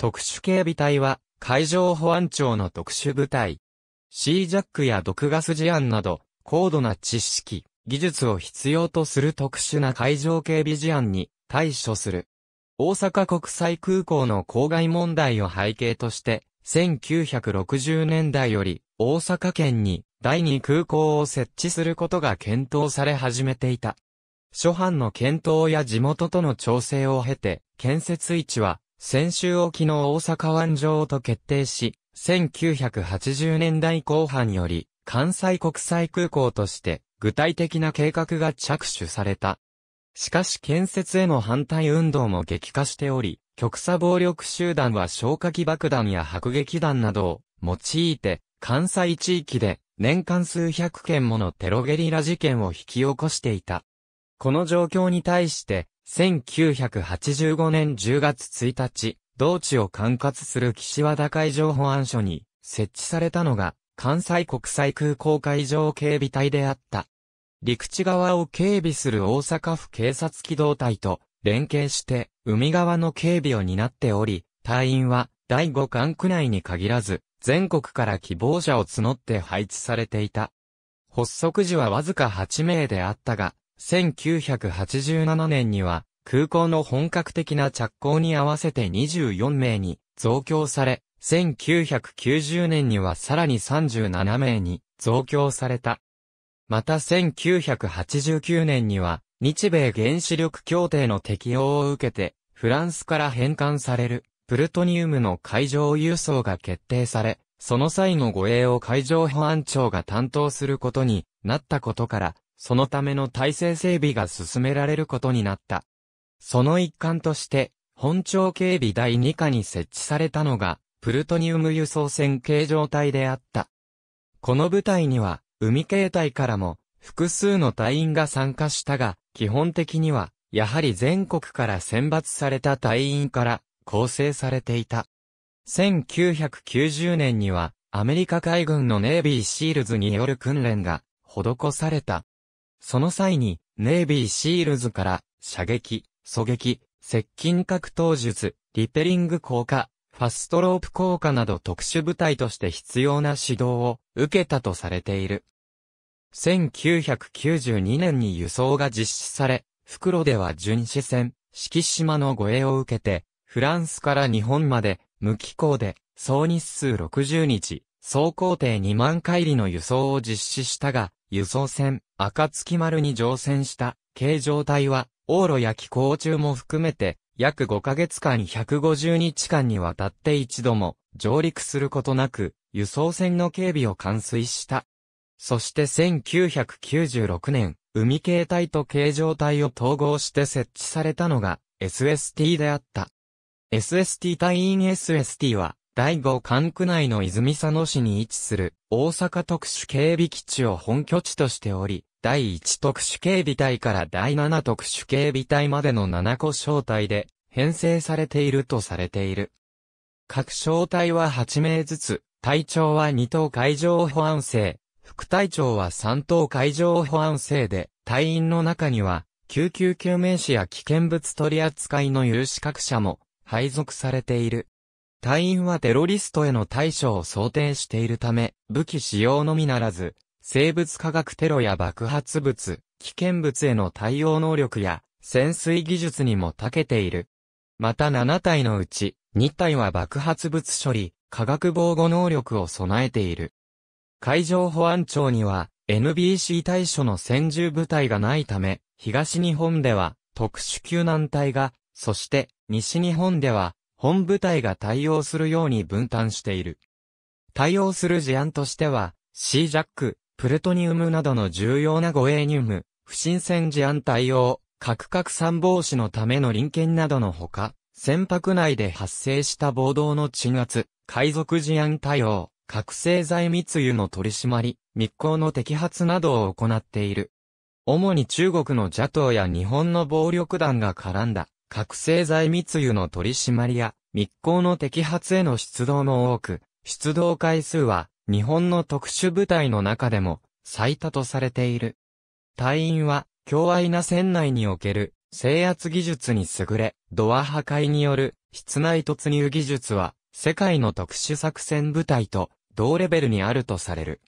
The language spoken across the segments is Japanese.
特殊警備隊は、海上保安庁の特殊部隊。シージャックや毒ガス事案など、高度な知識、技術を必要とする特殊な海上警備事案に対処する。大阪国際空港の公害問題を背景として、1960年代より大阪県に第二空港を設置することが検討され始めていた。諸般の検討や地元との調整を経て、建設位置は先週沖の大阪湾上と決定し、1980年代後半により、関西国際空港として具体的な計画が着手された。しかし建設への反対運動も激化しており、極左暴力集団は消火器爆弾や迫撃弾などを用いて、関西地域で年間数百件ものテロゲリラ事件を引き起こしていた。この状況に対して、1985年10月1日、同地を管轄する岸和田海上保安署に設置されたのが関西国際空港海上警備隊であった。陸地側を警備する大阪府警察機動隊と連携して海側の警備を担っており、隊員は第5管区内に限らず全国から希望者を募って配置されていた。発足時はわずか8名であったが、1987年には、空港の本格的な着工に合わせて24名に増強され、1990年にはさらに37名に増強された。また1989年には、日米原子力協定の適用を受けて、フランスから返還される、プルトニウムの海上輸送が決定され、その際の護衛を海上保安庁が担当することになったことから、そのための体制整備が進められることになった。その一環として、本庁警備第2課に設置されたのが、プルトニウム輸送船形状隊であった。この部隊には、海形隊からも、複数の隊員が参加したが、基本的には、やはり全国から選抜された隊員から構成されていた。1990年には、アメリカ海軍のネイビーシールズによる訓練が施された。その際に、ネイビーシールズから、射撃、狙撃、接近格闘術、リペリング効果、ファストロープ効果など特殊部隊として必要な指導を受けたとされている。1992年に輸送が実施され、袋では巡視船、四季島の護衛を受けて、フランスから日本まで、無機構で、総日数60日、総工程2万回りの輸送を実施したが、輸送船、暁丸に乗船した、軽乗隊は、往路や寄港中も含めて、約5ヶ月間150日間にわたって一度も、上陸することなく、輸送船の警備を完遂した。そして1996年、海警隊と軽乗隊を統合して設置されたのが、SST であった。SST 隊員 SST は、第5管区内の泉佐野市に位置する大阪特殊警備基地を本拠地としており、第1特殊警備隊から第7特殊警備隊までの7個小隊で編成されているとされている。各小隊は8名ずつ、隊長は2等海上保安生、副隊長は3等海上保安生で、隊員の中には、救急救命士や危険物取扱いの有資格者も配属されている。隊員はテロリストへの対処を想定しているため、武器使用のみならず、生物化学テロや爆発物、危険物への対応能力や、潜水技術にも長けている。また7体のうち、2体は爆発物処理、化学防護能力を備えている。海上保安庁には、NBC 対処の専従部隊がないため、東日本では、特殊救難隊が、そして、西日本では、本部隊が対応するように分担している。対応する事案としては、シージャック、プルトニウムなどの重要な護衛ニウム、不審船事案対応、核拡散防止のための臨検などのほか、船舶内で発生した暴動の鎮圧、海賊事案対応、覚醒剤密輸の取り締まり、密航の摘発などを行っている。主に中国の邪党や日本の暴力団が絡んだ覚醒剤密輸の取り締まりや、密航の摘発への出動も多く、出動回数は、日本の特殊部隊の中でも、最多とされている。隊員は、強愛な船内における、制圧技術に優れ、ドア破壊による、室内突入技術は、世界の特殊作戦部隊と、同レベルにあるとされる。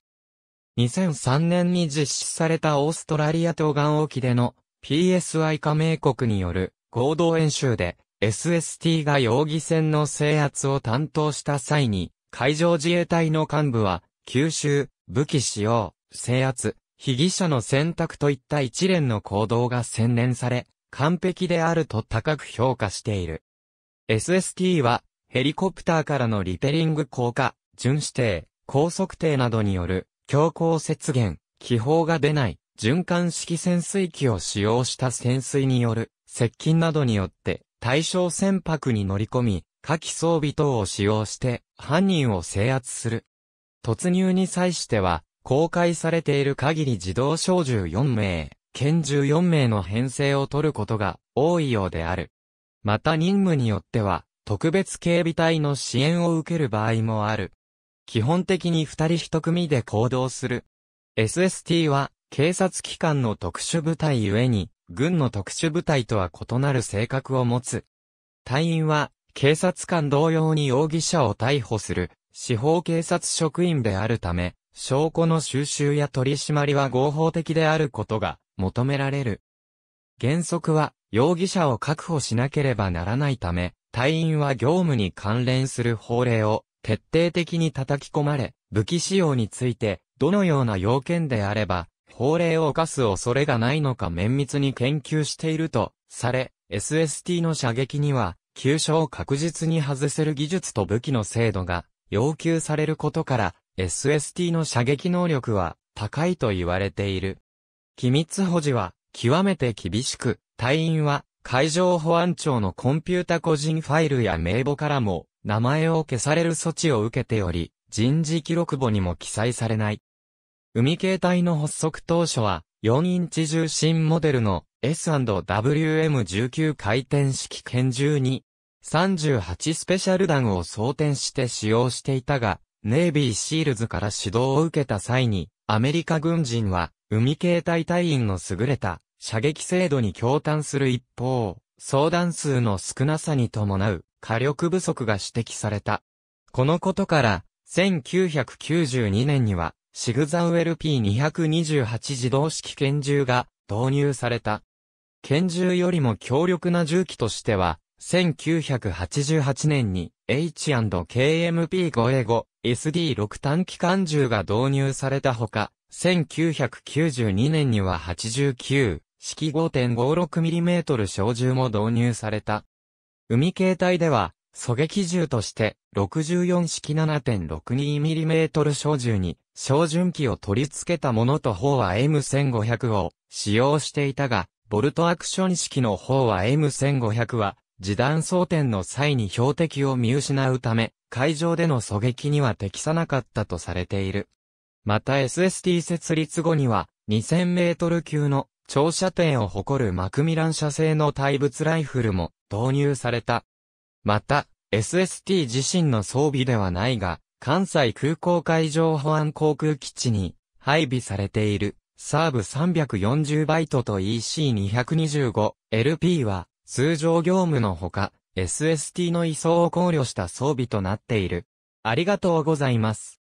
2003年に実施されたオーストラリア東岸沖での PSI 加盟国による合同演習で SST が容疑船の制圧を担当した際に、海上自衛隊の幹部は、吸収、武器使用、制圧、被疑者の選択といった一連の行動が洗練され、完璧であると高く評価している。SST は、ヘリコプターからのリペリング効果、巡視艇、高速艇などによる、強行雪原、気泡が出ない、循環式潜水機を使用した潜水による、接近などによって対象船舶に乗り込み、火器装備等を使用して犯人を制圧する。突入に際しては、公開されている限り自動小銃4名、拳銃4名の編成を取ることが多いようである。また任務によっては、特別警備隊の支援を受ける場合もある。基本的に二人一組で行動する。SST は、警察機関の特殊部隊ゆえに、軍の特殊部隊とは異なる性格を持つ。隊員は、警察官同様に容疑者を逮捕する、司法警察職員であるため、証拠の収集や取り締まりは合法的であることが求められる。原則は、容疑者を確保しなければならないため、隊員は業務に関連する法令を徹底的に叩き込まれ、武器使用について、どのような要件であれば、法令を犯す恐れがないのか綿密に研究していると、され、SST の射撃には、急所を確実に外せる技術と武器の精度が要求されることから、SST の射撃能力は高いと言われている。機密保持は極めて厳しく、隊員は海上保安庁のコンピュータ個人ファイルや名簿からも名前を消される措置を受けており、人事記録簿にも記載されない。海形態の発足当初は、4インチ重心モデルの S&WM19 回転式拳銃に、38スペシャル弾を装填して使用していたが、ネイビーシールズから指導を受けた際に、アメリカ軍人は、海形態隊員の優れた射撃精度に驚嘆する一方、相談数の少なさに伴う火力不足が指摘された。このことから、1992年には、シグザウェル P228 自動式拳銃が導入された。拳銃よりも強力な銃器としては、1988年に H&KMP5A5 SD6 短期間銃が導入されたほか、1992年には89式 5.56mm 小銃も導入された。海形態では狙撃銃として64式 7.62mm 小銃に照準器を取り付けたものと砲は M1500 を使用していたが、ボルトアクション式の砲は M1500 は時弾装填の際に標的を見失うため、海上での狙撃には適さなかったとされている。また SST 設立後には2000メートル級の長射程を誇るマクミラン社製の対物ライフルも導入された。また、SST 自身の装備ではないが、関西空港海上保安航空基地に配備されているサーブ340バイトと EC225、LP は通常業務のほか SST の移送を考慮した装備となっている。ありがとうございます。